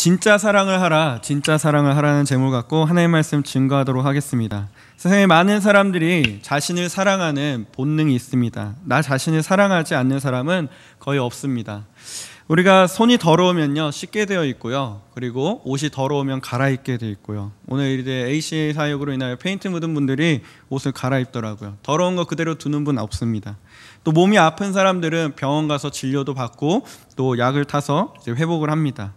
진짜 사랑을 하라, 진짜 사랑을 하라는 제목을 갖고 하나님의 말씀 증거하도록 하겠습니다. 세상에 많은 사람들이 자신을 사랑하는 본능이 있습니다. 나 자신을 사랑하지 않는 사람은 거의 없습니다. 우리가 손이 더러우면요 씻게 되어 있고요 그리고 옷이 더러우면 갈아입게 되어 있고요 오늘 이제 ACA 사역으로 인하여 페인트 묻은 분들이 옷을 갈아입더라고요 더러운 거 그대로 두는 분 없습니다 또 몸이 아픈 사람들은 병원 가서 진료도 받고 또 약을 타서 회복을 합니다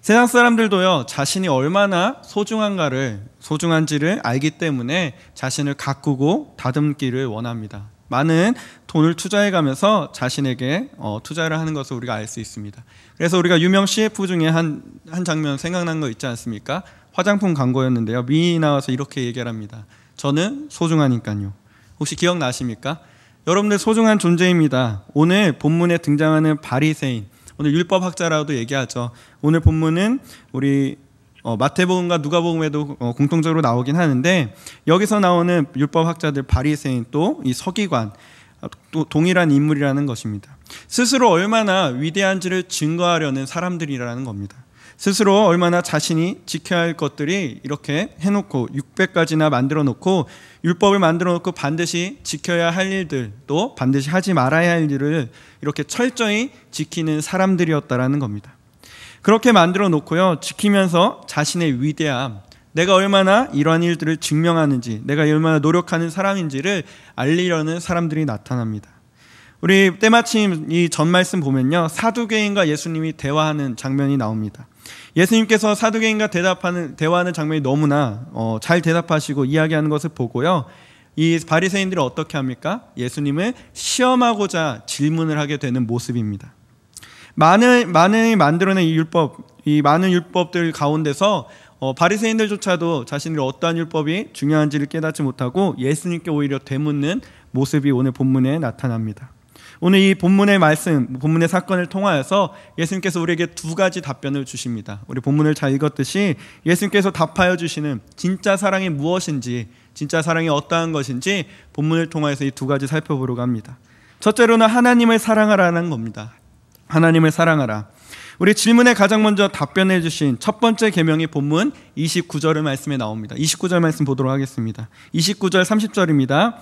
세상 사람들도요, 자신이 얼마나 소중한가를, 소중한지를 알기 때문에 자신을 가꾸고 다듬기를 원합니다. 많은 돈을 투자해 가면서 자신에게 어, 투자를 하는 것을 우리가 알 수 있습니다. 그래서 우리가 유명 CF 중에 한, 한 장면 생각난 거 있지 않습니까? 화장품 광고였는데요. 미인이 나와서 이렇게 얘기를 합니다. 저는 소중하니까요. 혹시 기억나십니까? 여러분들 소중한 존재입니다. 오늘 본문에 등장하는 바리새인 오늘 율법학자라도 고 얘기하죠. 오늘 본문은 우리 어, 마태복음과 누가복음에도 어, 공통적으로 나오긴 하는데 여기서 나오는 율법학자들 바리새인 또 이 서기관 어, 또 동일한 인물이라는 것입니다. 스스로 얼마나 위대한지를 증거하려는 사람들이라는 겁니다. 스스로 얼마나 자신이 지켜야 할 것들이 이렇게 해놓고 600가지나 만들어 놓고 율법을 만들어 놓고 반드시 지켜야 할 일들 또 반드시 하지 말아야 할 일을 이렇게 철저히 지키는 사람들이었다라는 겁니다. 그렇게 만들어 놓고요. 지키면서 자신의 위대함, 내가 얼마나 이러한 일들을 증명하는지, 내가 얼마나 노력하는 사람인지를 알리려는 사람들이 나타납니다. 우리 때마침 이 전 말씀 보면요. 사두개인과 예수님이 대화하는 장면이 나옵니다. 예수님께서 사두개인과 대답하는 대화하는 장면이 너무나 어, 잘 대답하시고 이야기하는 것을 보고요. 이 바리새인들은 어떻게 합니까? 예수님을 시험하고자 질문을 하게 되는 모습입니다. 많은 많은 만들어낸 이 율법, 이 많은 율법들 가운데서 어, 바리새인들조차도 자신들이 어떠한 율법이 중요한지를 깨닫지 못하고 예수님께 오히려 되묻는 모습이 오늘 본문에 나타납니다. 오늘 이 본문의 말씀, 본문의 사건을 통하여서 예수님께서 우리에게 두 가지 답변을 주십니다. 우리 본문을 잘 읽었듯이 예수님께서 답하여 주시는 진짜 사랑이 무엇인지, 진짜 사랑이 어떠한 것인지 본문을 통하여서 이 두 가지 살펴보려고 합니다. 첫째로는 하나님을 사랑하라는 겁니다. 하나님을 사랑하라. 우리 질문에 가장 먼저 답변해 주신 첫 번째 계명의 본문 29절의 말씀에 나옵니다. 29절 말씀 보도록 하겠습니다. 29절 30절입니다.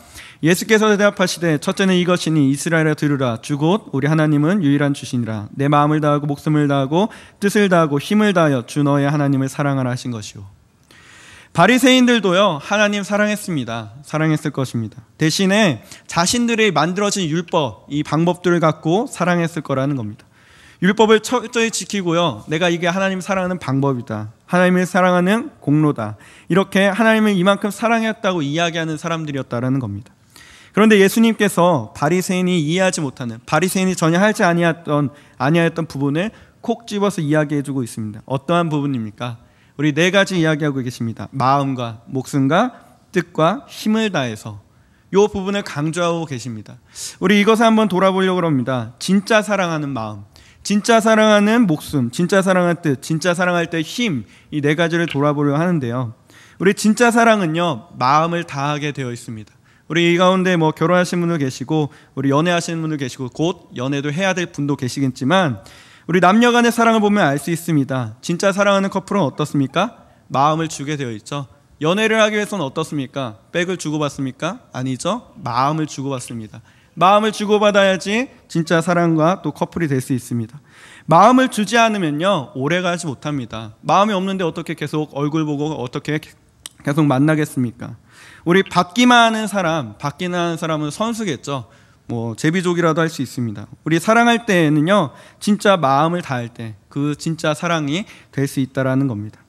예수께서 대답하시되 첫째는 이것이니 이스라엘에 들으라 주곧 우리 하나님은 유일한 주신이라내 마음을 다하고 목숨을 다하고 뜻을 다하고 힘을 다하여 주 너의 하나님을 사랑하라 하신 것이오 바리새인들도요 하나님 사랑했습니다 사랑했을 것입니다 대신에 자신들의 만들어진 율법 이 방법들을 갖고 사랑했을 거라는 겁니다 율법을 철저히 지키고요. 내가 이게 하나님 사랑하는 방법이다. 하나님을 사랑하는 공로다. 이렇게 하나님을 이만큼 사랑했다고 이야기하는 사람들이었다라는 겁니다. 그런데 예수님께서 바리새인이 이해하지 못하는 바리새인이 전혀 할지 아니었던 아니하였던 부분을 콕 집어서 이야기해 주고 있습니다. 어떠한 부분입니까? 우리 네 가지 이야기하고 계십니다. 마음과 목숨과 뜻과 힘을 다해서 요 부분을 강조하고 계십니다. 우리 이것을 한번 돌아보려고 합니다. 진짜 사랑하는 마음. 진짜 사랑하는 목숨, 진짜 사랑할 뜻, 진짜 사랑할 때 힘, 이 네 가지를 돌아보려 하는데요. 우리 진짜 사랑은요, 마음을 다하게 되어 있습니다. 우리 이 가운데 뭐 결혼하신 분도 계시고, 우리 연애하시는 분도 계시고, 곧 연애도 해야 될 분도 계시겠지만, 우리 남녀 간의 사랑을 보면 알 수 있습니다. 진짜 사랑하는 커플은 어떻습니까? 마음을 주게 되어 있죠. 연애를 하기 위해서는 어떻습니까? 백을 주고받습니까? 아니죠. 마음을 주고받습니다. 마음을 주고받아야지 진짜 사랑과 또 커플이 될 수 있습니다. 마음을 주지 않으면요, 오래 가지 못합니다. 마음이 없는데 어떻게 계속 얼굴 보고 어떻게 계속 만나겠습니까? 우리 받기만 하는 사람, 받기만 하는 사람은 선수겠죠. 뭐, 제비족이라도 할 수 있습니다. 우리 사랑할 때에는요, 진짜 마음을 다할 때, 그 진짜 사랑이 될 수 있다라는 겁니다.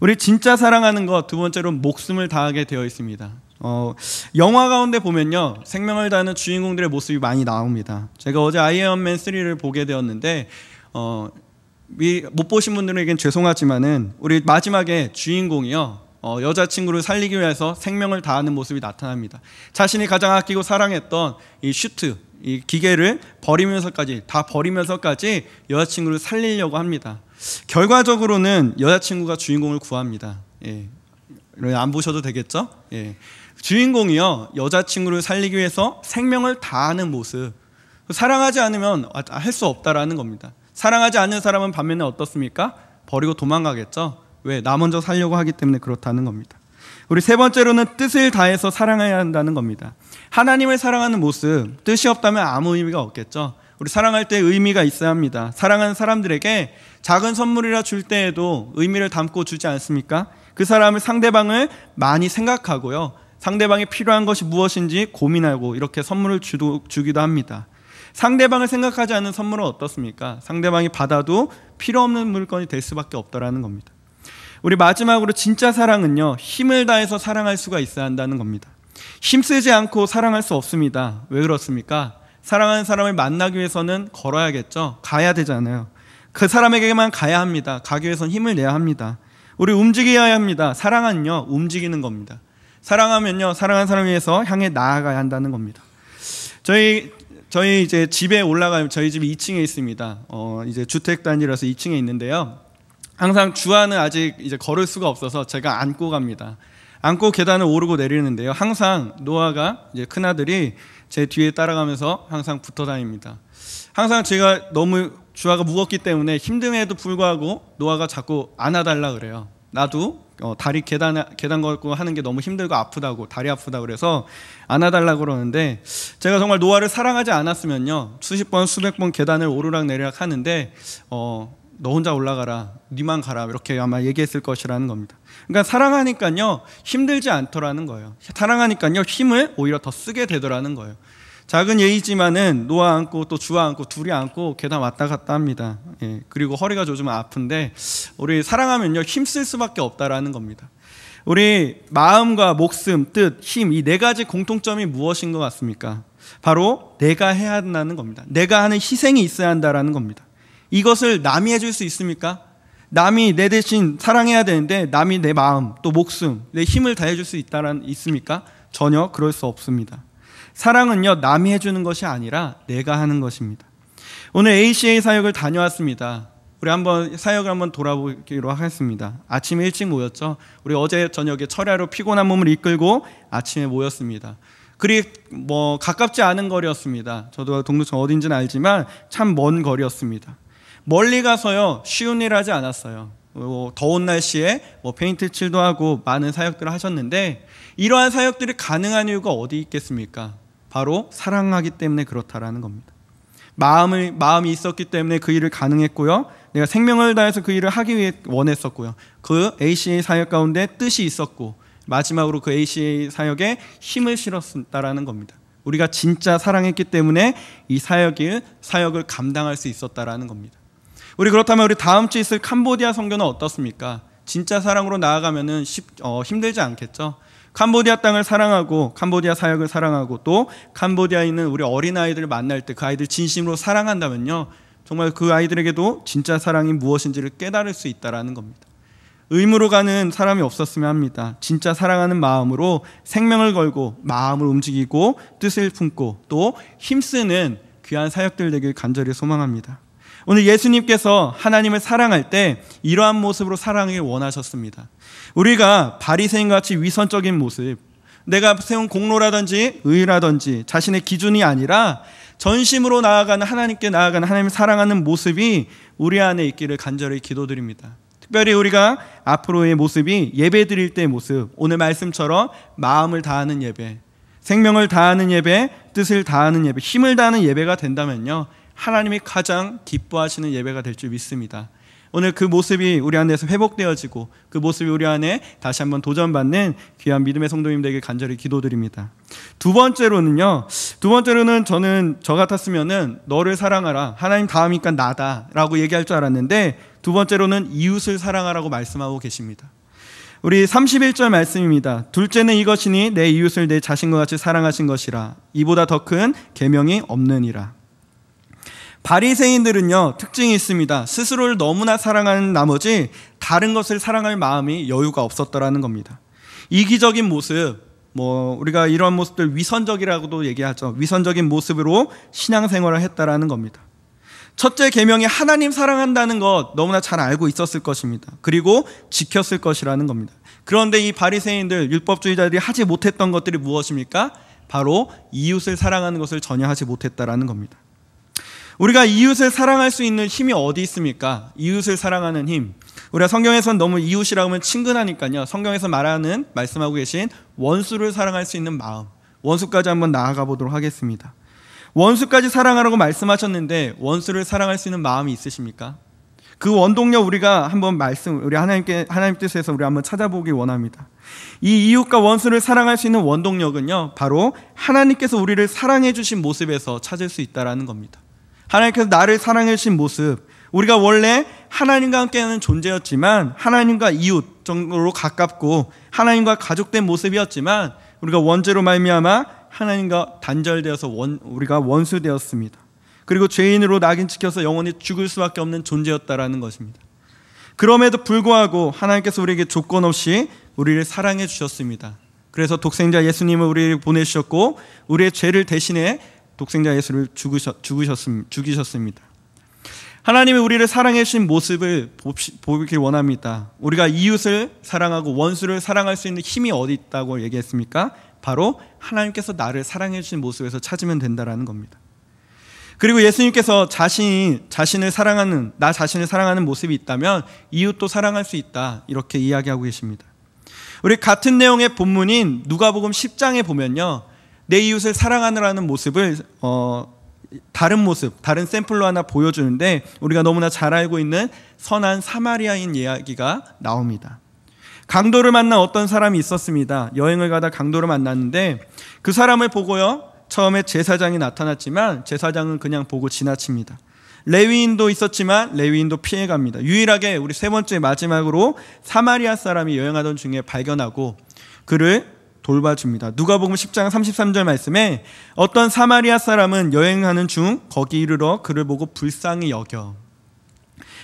우리 진짜 사랑하는 것, 두 번째로 목숨을 다하게 되어 있습니다. 어, 영화 가운데 보면요 생명을 다하는 주인공들의 모습이 많이 나옵니다. 제가 어제 아이언맨 3를 보게 되었는데 어, 못 보신 분들에겐 죄송하지만 우리 마지막에 주인공이요 어, 여자친구를 살리기 위해서 생명을 다하는 모습이 나타납니다. 자신이 가장 아끼고 사랑했던 이 슈트 이 기계를 버리면서까지 다 버리면서까지 여자친구를 살리려고 합니다. 결과적으로는 여자친구가 주인공을 구합니다. 예. 안 보셔도 되겠죠? 예. 주인공이요 여자친구를 살리기 위해서 생명을 다하는 모습 사랑하지 않으면 아, 아, 할수 없다라는 겁니다 사랑하지 않는 사람은 반면에 어떻습니까? 버리고 도망가겠죠 왜? 나 먼저 살려고 하기 때문에 그렇다는 겁니다 우리 세 번째로는 뜻을 다해서 사랑해야 한다는 겁니다 하나님을 사랑하는 모습 뜻이 없다면 아무 의미가 없겠죠 우리 사랑할 때 의미가 있어야 합니다 사랑하는 사람들에게 작은 선물이라 줄 때에도 의미를 담고 주지 않습니까? 그 사람을 상대방을 많이 생각하고요 상대방이 필요한 것이 무엇인지 고민하고 이렇게 선물을 주도, 주기도 합니다. 상대방을 생각하지 않는 선물은 어떻습니까? 상대방이 받아도 필요 없는 물건이 될 수밖에 없다라는 겁니다. 우리 마지막으로 진짜 사랑은요, 힘을 다해서 사랑할 수가 있어야 한다는 겁니다. 힘쓰지 않고 사랑할 수 없습니다. 왜 그렇습니까? 사랑하는 사람을 만나기 위해서는 걸어야겠죠. 가야 되잖아요. 그 사람에게만 가야 합니다. 가기 위해선 힘을 내야 합니다. 우리 움직여야 합니다. 사랑은요, 움직이는 겁니다. 사랑하면요, 사랑한 사람 위해서 향해 나아가야 한다는 겁니다. 저희 저희 이제 집에 올라가면 저희 집이 2층에 있습니다. 어, 이제 주택 단지라서 2층에 있는데요. 항상 주안은 아직 이제 걸을 수가 없어서 제가 안고 갑니다. 안고 계단을 오르고 내리는데요. 항상 노아가 이제 큰 아들이 제 뒤에 따라가면서 항상 붙어 다닙니다. 항상 제가 너무 주아가 무겁기 때문에 힘듦에도 불구하고 노아가 자꾸 안아달라 그래요. 나도 어, 다리 계단 계단 걷고 하는 게 너무 힘들고 아프다고 다리 아프다 그래서 안아달라 그러는데 제가 정말 노아를 사랑하지 않았으면요 수십 번 수백 번 계단을 오르락 내리락 하는데 어, 너 혼자 올라가라 니만 가라 이렇게 아마 얘기했을 것이라는 겁니다. 그러니까 사랑하니까요 힘들지 않더라는 거예요. 사랑하니까요 힘을 오히려 더 쓰게 되더라는 거예요. 작은 예이지만은 놓아 안고또 주워 안고 둘이 안고 계단 왔다 갔다 합니다. 예, 그리고 허리가 조 아픈데 우리 사랑하면요 힘쓸 수밖에 없다라는 겁니다. 우리 마음과 목숨, 뜻, 힘 이 네 가지 공통점이 무엇인 것 같습니까? 바로 내가 해야 한다는 겁니다. 내가 하는 희생이 있어야 한다라는 겁니다. 이것을 남이 해줄 수 있습니까? 남이 내 대신 사랑해야 되는데 남이 내 마음, 또 목숨, 내 힘을 다해줄 수 있다란 있습니까? 전혀 그럴 수 없습니다. 사랑은요, 남이 해주는 것이 아니라 내가 하는 것입니다. 오늘 ACA 사역을 다녀왔습니다. 우리 한번 사역을 한번 돌아보기로 하겠습니다. 아침 일찍 모였죠. 우리 어제 저녁에 철야로 피곤한 몸을 이끌고 아침에 모였습니다. 그리 뭐 가깝지 않은 거리였습니다. 저도 동두천 어딘지는 알지만 참 먼 거리였습니다. 멀리 가서요 쉬운 일 하지 않았어요. 어, 더운 날씨에 뭐 페인트 칠도 하고 많은 사역들을 하셨는데 이러한 사역들이 가능한 이유가 어디 있겠습니까? 바로 사랑하기 때문에 그렇다라는 겁니다. 마음을 마음이 있었기 때문에 그 일을 가능했고요. 내가 생명을 다해서 그 일을 하기 위해 원했었고요. 그 ACA 사역 가운데 뜻이 있었고 마지막으로 그 ACA 사역에 힘을 실었다라는 겁니다. 우리가 진짜 사랑했기 때문에 이 사역을 사역을 감당할 수 있었다라는 겁니다. 우리 그렇다면 우리 다음 주에 있을 캄보디아 선교는 어떻습니까? 진짜 사랑으로 나아가면은 쉽, 어, 힘들지 않겠죠? 캄보디아 땅을 사랑하고 캄보디아 사역을 사랑하고 또 캄보디아에 있는 우리 어린아이들을 만날 때 그 아이들 진심으로 사랑한다면요. 정말 그 아이들에게도 진짜 사랑이 무엇인지를 깨달을 수 있다라는 겁니다. 의무로 가는 사람이 없었으면 합니다. 진짜 사랑하는 마음으로 생명을 걸고 마음을 움직이고 뜻을 품고 또 힘쓰는 귀한 사역들 되길 간절히 소망합니다. 오늘 예수님께서 하나님을 사랑할 때 이러한 모습으로 사랑을 원하셨습니다. 우리가 바리새인 같이 위선적인 모습, 내가 세운 공로라든지 의라든지 자신의 기준이 아니라 전심으로 나아가는 하나님께 나아가는 하나님을 사랑하는 모습이 우리 안에 있기를 간절히 기도드립니다. 특별히 우리가 앞으로의 모습이 예배 드릴 때의 모습, 오늘 말씀처럼 마음을 다하는 예배, 생명을 다하는 예배, 뜻을 다하는 예배, 힘을 다하는 예배가 된다면요. 하나님이 가장 기뻐하시는 예배가 될 줄 믿습니다. 오늘 그 모습이 우리 안에서 회복되어지고 그 모습이 우리 안에 다시 한번 도전받는 귀한 믿음의 성도님들에게 간절히 기도드립니다. 두 번째로는요. 두 번째로는 저는 저 같았으면은 너를 사랑하라. 하나님 다음이니까 나다라고 얘기할 줄 알았는데 두 번째로는 이웃을 사랑하라고 말씀하고 계십니다. 우리 31절 말씀입니다. 둘째는 이것이니 내 이웃을 내 자신과 같이 사랑하신 것이라. 이보다 더 큰 계명이 없느니라. 바리새인들은요 특징이 있습니다. 스스로를 너무나 사랑하는 나머지 다른 것을 사랑할 마음이 여유가 없었더라는 겁니다. 이기적인 모습, 뭐 우리가 이런 모습들 위선적이라고도 얘기하죠. 위선적인 모습으로 신앙생활을 했다라는 겁니다. 첫째 계명이 하나님 사랑한다는 것 너무나 잘 알고 있었을 것입니다. 그리고 지켰을 것이라는 겁니다. 그런데 이 바리새인들 율법주의자들이 하지 못했던 것들이 무엇입니까? 바로 이웃을 사랑하는 것을 전혀 하지 못했다라는 겁니다. 우리가 이웃을 사랑할 수 있는 힘이 어디 있습니까? 이웃을 사랑하는 힘. 우리가 성경에선 너무 이웃이라고 하면 친근하니까요. 성경에서 말하는 말씀하고 계신 원수를 사랑할 수 있는 마음. 원수까지 한번 나아가 보도록 하겠습니다. 원수까지 사랑하라고 말씀하셨는데 원수를 사랑할 수 있는 마음이 있으십니까? 그 원동력 우리가 한번 말씀 우리 하나님께 하나님 뜻에서 우리 한번 찾아보기 원합니다. 이 이웃과 원수를 사랑할 수 있는 원동력은요. 바로 하나님께서 우리를 사랑해 주신 모습에서 찾을 수 있다라는 겁니다. 하나님께서 나를 사랑해 주신 모습, 우리가 원래 하나님과 함께하는 존재였지만 하나님과 이웃 정도로 가깝고 하나님과 가족된 모습이었지만 우리가 원죄로 말미암아 하나님과 단절되어서 원, 우리가 원수되었습니다. 그리고 죄인으로 낙인 찍혀서 영원히 죽을 수밖에 없는 존재였다라는 것입니다. 그럼에도 불구하고 하나님께서 우리에게 조건 없이 우리를 사랑해 주셨습니다. 그래서 독생자 예수님을 우리를 보내주셨고 우리의 죄를 대신해 독생자 예수를 죽으셨, 죽이셨습니다. 하나님이 우리를 사랑해 주신 모습을 보길 원합니다. 우리가 이웃을 사랑하고 원수를 사랑할 수 있는 힘이 어디 있다고 얘기했습니까? 바로 하나님께서 나를 사랑해 주신 모습에서 찾으면 된다라는 겁니다. 그리고 예수님께서 자신이 자신을 사랑하는 나 자신을 사랑하는 모습이 있다면 이웃도 사랑할 수 있다 이렇게 이야기하고 계십니다. 우리 같은 내용의 본문인 누가복음 10장에 보면요. 내 이웃을 사랑하느라는 모습을 어, 다른 모습, 다른 샘플로 하나 보여주는데 우리가 너무나 잘 알고 있는 선한 사마리아인 이야기가 나옵니다. 강도를 만난 어떤 사람이 있었습니다. 여행을 가다 강도를 만났는데 그 사람을 보고요. 처음에 제사장이 나타났지만 제사장은 그냥 보고 지나칩니다. 레위인도 있었지만 레위인도 피해갑니다. 유일하게 우리 세 번째 마지막으로 사마리아 사람이 여행하던 중에 발견하고 그를 돌봐줍니다. 누가복음 10장 33절 말씀에 어떤 사마리아 사람은 여행하는 중 거기 이르러 그를 보고 불쌍히 여겨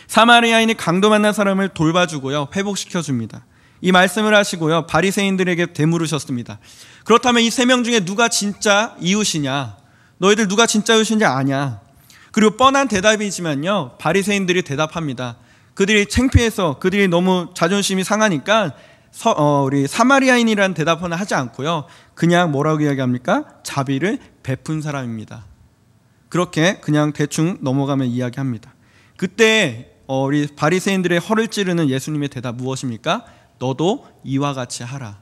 사마리아인이 강도 만난 사람을 돌봐주고요 회복시켜 줍니다. 이 말씀을 하시고요 바리새인들에게 되물으셨습니다. 그렇다면 이 세 명 중에 누가 진짜 이웃이냐? 너희들 누가 진짜 이웃인지 아냐? 그리고 뻔한 대답이지만요 바리새인들이 대답합니다. 그들이 창피해서 그들이 너무 자존심이 상하니까 서, 어, 우리 사마리아인이라는 대답은 하지 않고요. 그냥 뭐라고 이야기합니까? 자비를 베푼 사람입니다. 그렇게 그냥 대충 넘어가면 이야기합니다. 그때 어, 우리 바리새인들의 허를 찌르는 예수님의 대답 무엇입니까? 너도 이와 같이 하라.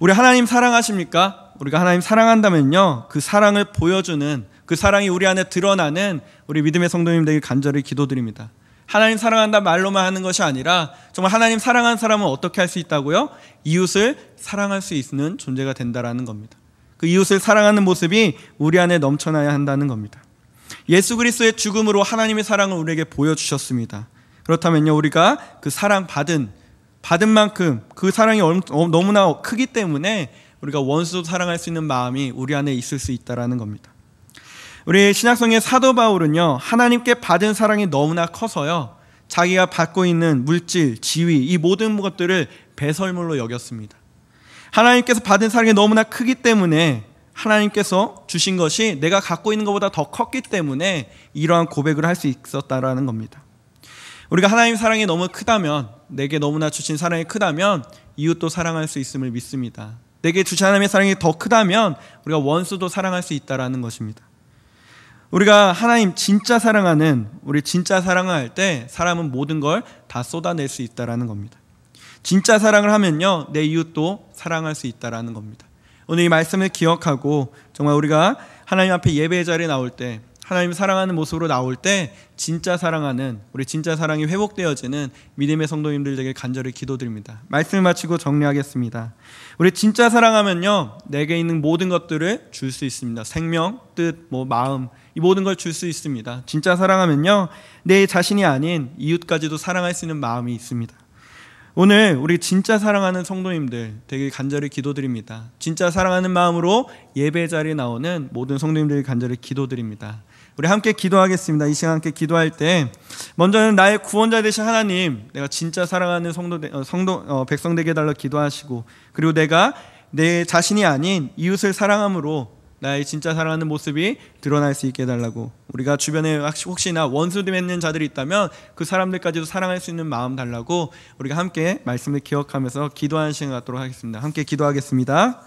우리 하나님 사랑하십니까? 우리가 하나님 사랑한다면요. 그 사랑을 보여주는 그 사랑이 우리 안에 드러나는 우리 믿음의 성도님들에게 간절히 기도드립니다. 하나님 사랑한다 말로만 하는 것이 아니라 정말 하나님 사랑한 사람은 어떻게 할 수 있다고요? 이웃을 사랑할 수 있는 존재가 된다라는 겁니다. 그 이웃을 사랑하는 모습이 우리 안에 넘쳐나야 한다는 겁니다. 예수 그리스도의 죽음으로 하나님의 사랑을 우리에게 보여주셨습니다. 그렇다면요, 우리가 그 사랑 받은, 받은 만큼 그 사랑이 어, 너무나 크기 때문에 우리가 원수도 사랑할 수 있는 마음이 우리 안에 있을 수 있다라는 겁니다. 우리 신약성의 사도 바울은요, 하나님께 받은 사랑이 너무나 커서요, 자기가 받고 있는 물질, 지위, 이 모든 것들을 배설물로 여겼습니다. 하나님께서 받은 사랑이 너무나 크기 때문에 하나님께서 주신 것이 내가 갖고 있는 것보다 더 컸기 때문에 이러한 고백을 할 수 있었다라는 겁니다. 우리가 하나님 사랑이 너무 크다면 내게 너무나 주신 사랑이 크다면 이웃도 사랑할 수 있음을 믿습니다. 내게 주신 하나님의 사랑이 더 크다면 우리가 원수도 사랑할 수 있다라는 것입니다. 우리가 하나님 진짜 사랑하는 우리 진짜 사랑할 때 사람은 모든 걸 다 쏟아낼 수 있다라는 겁니다. 진짜 사랑을 하면요 내 이웃도 사랑할 수 있다라는 겁니다. 오늘 이 말씀을 기억하고 정말 우리가 하나님 앞에 예배 자리에 나올 때 하나님 사랑하는 모습으로 나올 때 진짜 사랑하는 우리 진짜 사랑이 회복되어지는 믿음의 성도님들 에게 간절히 기도드립니다. 말씀을 마치고 정리하겠습니다. 우리 진짜 사랑하면요 내게 있는 모든 것들을 줄 수 있습니다. 생명, 뜻, 뭐 마음 이 모든 걸 줄 수 있습니다. 진짜 사랑하면요 내 자신이 아닌 이웃까지도 사랑할 수 있는 마음이 있습니다. 오늘 우리 진짜 사랑하는 성도님들 되게 간절히 기도드립니다. 진짜 사랑하는 마음으로 예배 자리에 나오는 모든 성도님들 간절히 기도드립니다. 우리 함께 기도하겠습니다. 이 시간 함께 기도할 때 먼저는 나의 구원자 되신 하나님, 내가 진짜 사랑하는 성도 어, 성도 어, 백성 되게 달라 기도하시고 그리고 내가 내 자신이 아닌 이웃을 사랑함으로 나의 진짜 사랑하는 모습이 드러날 수 있게 해달라고 우리가 주변에 혹시나 원수 맺는 자들이 있다면 그 사람들까지도 사랑할 수 있는 마음 달라고 우리가 함께 말씀을 기억하면서 기도하는 시간 갖도록 하겠습니다 함께 기도하겠습니다